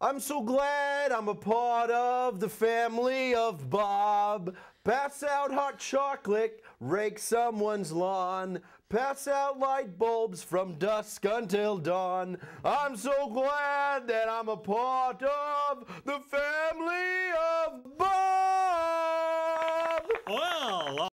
I'm so glad I'm a part of the family of Bob. Pass out hot chocolate, rake someone's lawn. Pass out light bulbs from dusk until dawn. I'm so glad that I'm a part of the